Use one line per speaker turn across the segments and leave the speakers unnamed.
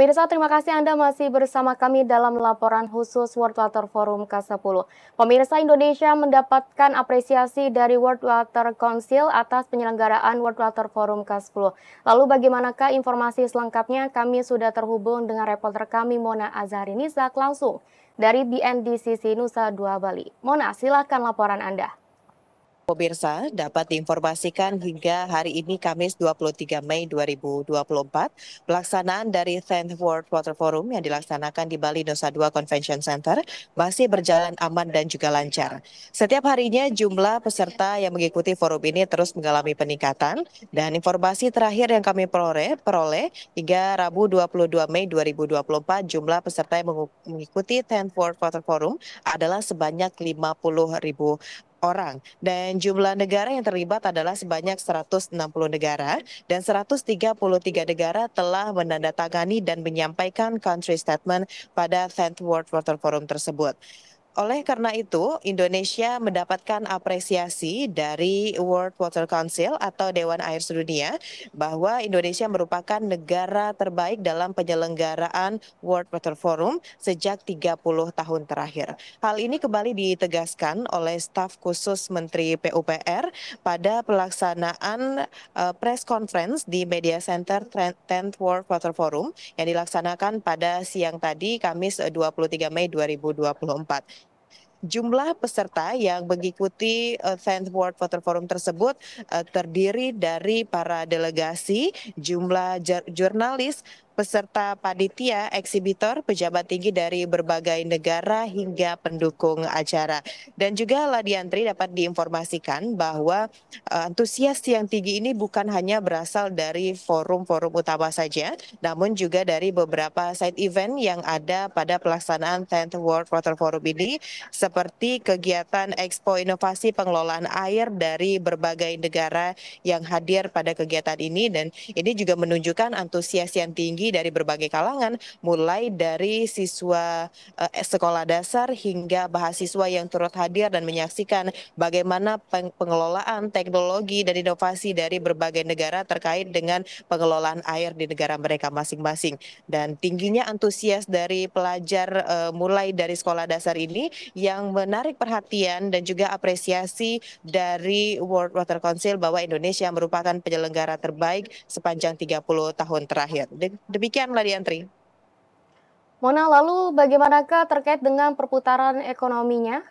Pemirsa, terima kasih Anda masih bersama kami dalam laporan khusus World Water Forum ke-10. Pemirsa, Indonesia mendapatkan apresiasi dari World Water Council atas penyelenggaraan World Water Forum ke-10. Lalu bagaimanakah informasi selengkapnya? Kami sudah terhubung dengan reporter kami Mona Azhari langsung dari BNDCC Nusa Dua Bali. Mona, silakan laporan Anda.
Pemirsa dapat diinformasikan hingga hari ini Kamis 23 Mei 2024 pelaksanaan dari 10th World Water Forum yang dilaksanakan di Bali Nusa Dua Convention Center masih berjalan aman dan juga lancar. Setiap harinya jumlah peserta yang mengikuti forum ini terus mengalami peningkatan dan informasi terakhir yang kami peroleh, peroleh hingga Rabu 22 Mei 2024 jumlah peserta yang mengikuti 10th World Water Forum adalah sebanyak 50 ribu orang dan jumlah negara yang terlibat adalah sebanyak 160 negara dan 133 negara telah menandatangani dan menyampaikan country statement pada 10th World Water Forum tersebut. Oleh karena itu, Indonesia mendapatkan apresiasi dari World Water Council atau Dewan Air Sedunia bahwa Indonesia merupakan negara terbaik dalam penyelenggaraan World Water Forum sejak 30 tahun terakhir. Hal ini kembali ditegaskan oleh staf khusus Menteri PUPR pada pelaksanaan uh, press conference di Media Center 10th World Water Forum yang dilaksanakan pada siang tadi Kamis 23 Mei 2024 jumlah peserta yang mengikuti uh, World Water Forum tersebut uh, terdiri dari para delegasi, jumlah jurnalis, peserta panitia, eksibitor, pejabat tinggi dari berbagai negara hingga pendukung acara. Dan juga Ladiantri dapat diinformasikan bahwa uh, antusias yang tinggi ini bukan hanya berasal dari forum-forum utama saja, namun juga dari beberapa side event yang ada pada pelaksanaan 10th World Water Forum ini, seperti kegiatan Expo Inovasi Pengelolaan Air dari berbagai negara yang hadir pada kegiatan ini dan ini juga menunjukkan antusias yang tinggi tinggi dari berbagai kalangan, mulai dari siswa eh, sekolah dasar hingga mahasiswa yang turut hadir dan menyaksikan bagaimana pengelolaan teknologi dan inovasi dari berbagai negara terkait dengan pengelolaan air di negara mereka masing-masing. Dan tingginya antusias dari pelajar eh, mulai dari sekolah dasar ini yang menarik perhatian dan juga apresiasi dari World Water Council bahwa Indonesia merupakan penyelenggara terbaik sepanjang 30 tahun terakhir. Demikian antri
Mona, lalu bagaimanakah terkait dengan perputaran ekonominya?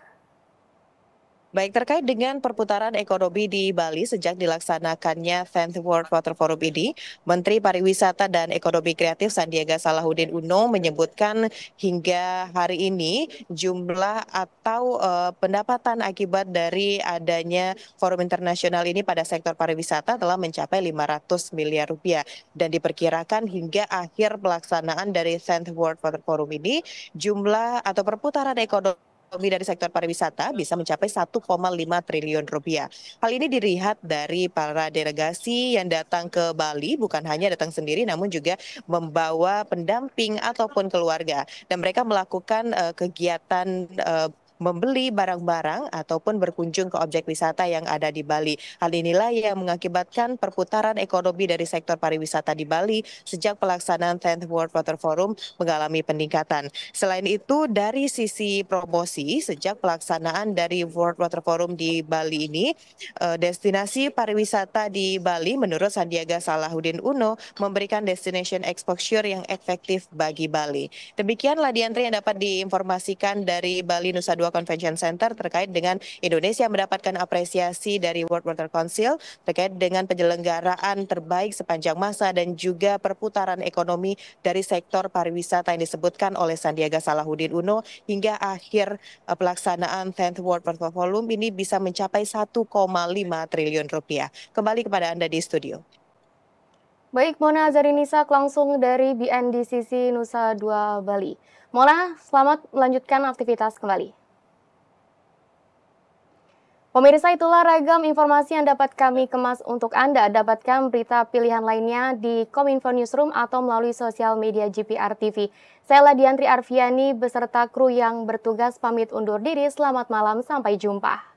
Baik, terkait dengan perputaran ekonomi di Bali sejak dilaksanakannya 5th World Water Forum ini, Menteri Pariwisata dan Ekonomi Kreatif Sandiaga Salahuddin Uno menyebutkan hingga hari ini jumlah atau uh, pendapatan akibat dari adanya forum internasional ini pada sektor pariwisata telah mencapai 500 miliar rupiah dan diperkirakan hingga akhir pelaksanaan dari 5th World Water Forum ini jumlah atau perputaran ekonomi ekonomi dari sektor pariwisata bisa mencapai 1,5 triliun rupiah. Hal ini dilihat dari para delegasi yang datang ke Bali bukan hanya datang sendiri namun juga membawa pendamping ataupun keluarga dan mereka melakukan uh, kegiatan uh, membeli barang-barang ataupun berkunjung ke objek wisata yang ada di Bali. Hal inilah yang mengakibatkan perputaran ekonomi dari sektor pariwisata di Bali sejak pelaksanaan 10th World Water Forum mengalami peningkatan. Selain itu, dari sisi promosi sejak pelaksanaan dari World Water Forum di Bali ini, eh, destinasi pariwisata di Bali menurut Sandiaga Salahuddin Uno memberikan destination exposure yang efektif bagi Bali. Demikian Ladiantri yang dapat diinformasikan dari Bali Nusa Dua Ottawa Convention Center terkait dengan Indonesia mendapatkan apresiasi dari World Water Council terkait dengan penyelenggaraan terbaik sepanjang masa dan juga perputaran ekonomi dari sektor pariwisata yang disebutkan oleh Sandiaga Salahuddin Uno hingga akhir eh, pelaksanaan 10th World Water Forum ini bisa mencapai 1,5 triliun rupiah. Kembali kepada Anda di studio.
Baik, Mona Azarinisa, langsung dari BNDCC Nusa Dua Bali. Mona, selamat melanjutkan aktivitas kembali. Pemirsa itulah ragam informasi yang dapat kami kemas untuk Anda. Dapatkan berita pilihan lainnya di Kominfo Newsroom atau melalui sosial media GPR TV. Saya Ladiantri Arfiani beserta kru yang bertugas pamit undur diri. Selamat malam, sampai jumpa.